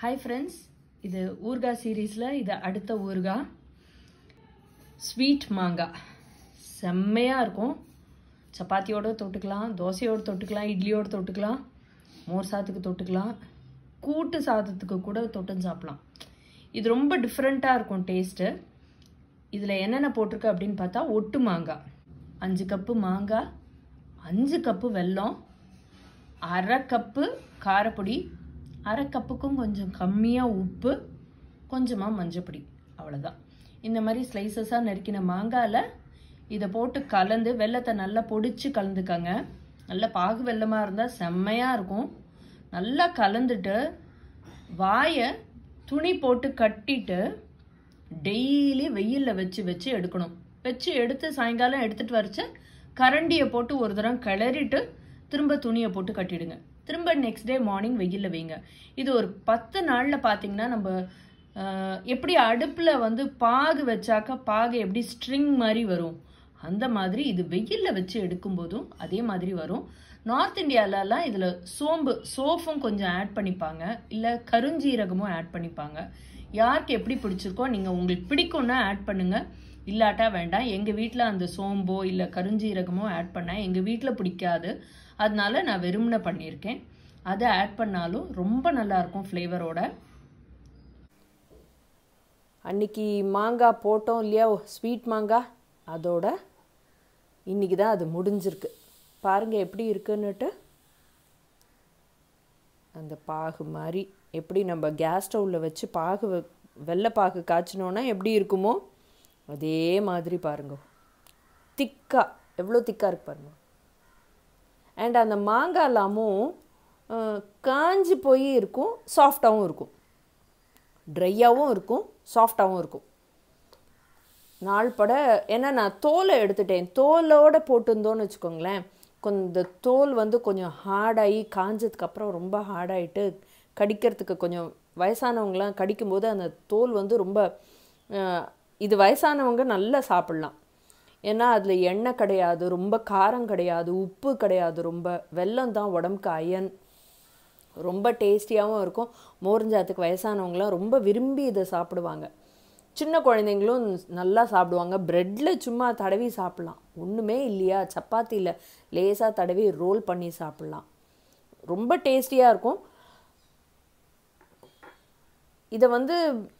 Hi friends இது ஊர்கா சீரீஸில் இது அடுத்த ஊர்கா ஸ்வீட் மாங்காய் செம்மையாக இருக்கும் சப்பாத்தியோடு தொட்டுக்கலாம் தோசையோடு தொட்டுக்கலாம் இட்லியோடு தொட்டுக்கலாம் மோர் சாதத்துக்கு தொட்டுக்கலாம் கூட்டு சாதத்துக்கு கூட தொட்டுன்னு சாப்பிட்லாம் இது ரொம்ப டிஃப்ரெண்ட்டாக இருக்கும் டேஸ்ட்டு இதில் என்னென்ன போட்டிருக்கு அப்படின்னு பார்த்தா ஒட்டு மாங்காய் அஞ்சு கப்பு மாங்காய் அஞ்சு கப்பு வெல்லம் அரை கப்பு காரப்பொடி அரை கப்புக்கும் கொஞ்சம் கம்மியாக உப்பு கொஞ்சமாக மஞ்சப்பொடி அவ்வளோதான் இந்த மாதிரி ஸ்லைசஸாக நறுக்கின மாங்காயில் இதை போட்டு கலந்து வெள்ளத்தை நல்லா பொடிச்சு கலந்துக்கங்க நல்லா பாகு வெள்ளமாக இருந்தால் செம்மையாக இருக்கும் நல்லா கலந்துட்டு வாயை துணி போட்டு கட்டிட்டு டெய்லி வெயிலில் வச்சு வச்சு எடுக்கணும் வச்சு எடுத்து சாயங்காலம் எடுத்துகிட்டு வரைச்சு கரண்டியை போட்டு ஒரு தரம் கிளறிட்டு திரும்ப துணியை போட்டு கட்டிடுங்க திரும்ப நெக்ஸ்ட் டே மார்னிங் வெயிலில் வைங்க இது ஒரு பத்து நாளில் பார்த்தீங்கன்னா நம்ம எப்படி அடுப்பில் வந்து பாகு வச்சாக்கா பாகு எப்படி ஸ்ட்ரிங் மாதிரி வரும் அந்த மாதிரி இது வெயிலில் வச்சு எடுக்கும்போதும் அதே மாதிரி வரும் நார்த் இந்தியாவிலலாம் இதில் சோம்பு சோஃபும் கொஞ்சம் ஆட் பண்ணிப்பாங்க இல்லை கருஞ்சீரகமும் ஆட் பண்ணிப்பாங்க யாருக்கு எப்படி பிடிச்சிருக்கோ நீங்கள் உங்களுக்கு பிடிக்கும்னா ஆட் பண்ணுங்கள் இல்லாட்டா வேண்டாம் எங்கள் வீட்டில் அந்த சோம்போ இல்லை கருஞ்சீரகமோ ஆட் பண்ணேன் எங்கள் வீட்டில் பிடிக்காது அதனால நான் வெறும்ன பண்ணியிருக்கேன் அதை ஆட் பண்ணாலும் ரொம்ப நல்லாயிருக்கும் ஃப்ளேவரோட அன்னைக்கு மாங்காய் போட்டோம் இல்லையா ஸ்வீட் மாங்காய் அதோட இன்றைக்கி தான் அது முடிஞ்சிருக்கு பாருங்கள் எப்படி இருக்குன்னுட்டு அந்த பாகு மாதிரி எப்படி நம்ம கேஸ் ஸ்டவ்வில் வச்சு பாகு வெள்ளை பாகு காய்ச்சினோன்னா எப்படி இருக்குமோ அதே மாதிரி பாருங்க திக்கா எவ்வளோ திக்காக இருக்கு பாருங்க அண்ட் அந்த மாங்காய் இல்லாமல் காஞ்சி போய் இருக்கும் சாஃப்டாகவும் இருக்கும் ட்ரையாகவும் இருக்கும் சாஃப்டாகவும் இருக்கும் நாள் பட ஏன்னா நான் தோலை எடுத்துட்டேன் தோலோடு போட்டிருந்தோன்னு வச்சுக்கோங்களேன் கொஞ்சம் இந்த தோல் வந்து கொஞ்சம் ஹார்டாகி காஞ்சதுக்கப்புறம் ரொம்ப ஹார்டாகிட்டு கடிக்கிறதுக்கு கொஞ்சம் வயசானவங்களாம் கடிக்கும்போது அந்த தோல் வந்து ரொம்ப இது வயசானவங்க நல்லா சாப்பிட்லாம் ஏன்னா அதில் எண்ணெய் கிடையாது ரொம்ப காரம் கிடையாது உப்பு கிடையாது ரொம்ப வெல்லம் தான் உடம்புக்கு அயன் ரொம்ப டேஸ்டியாகவும் இருக்கும் மோர்ஞ்சாத்துக்கு வயசானவங்களாம் ரொம்ப விரும்பி இதை சாப்பிடுவாங்க சின்ன குழந்தைங்களும் நல்லா சாப்பிடுவாங்க ப்ரெட்டில் சும்மா தடவி சாப்பிட்லாம் ஒன்றுமே இல்லையா சப்பாத்தியில் லேசாக தடவி ரோல் பண்ணி சாப்பிட்லாம் ரொம்ப டேஸ்டியாக இருக்கும் இதை வந்து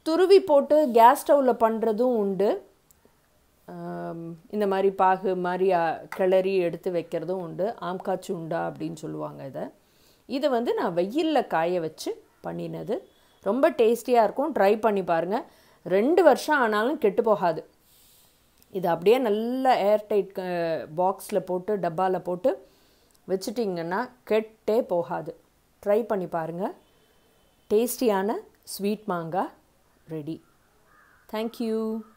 துருவி போட்டு கேஸ் ஸ்டவ்வில் பண்ணுறதும் உண்டு இந்த மாதிரி பாகு மாதிரி கிளறி எடுத்து வைக்கிறதும் உண்டு ஆம்காச்சு உண்டா அப்படின்னு சொல்லுவாங்க இதை இதை வந்து நான் வெயிலில் காய வச்சு பண்ணினது ரொம்ப டேஸ்டியாக இருக்கும் ட்ரை பண்ணி பாருங்கள் ரெண்டு வருஷம் ஆனாலும் கெட்டு போகாது இது அப்படியே நல்ல ஏர்டைட் பாக்ஸில் போட்டு டப்பாவில் போட்டு வச்சுட்டிங்கன்னா கெட்டே போகாது ட்ரை பண்ணி பாருங்கள் டேஸ்டியான sweet manga ready. Thank you.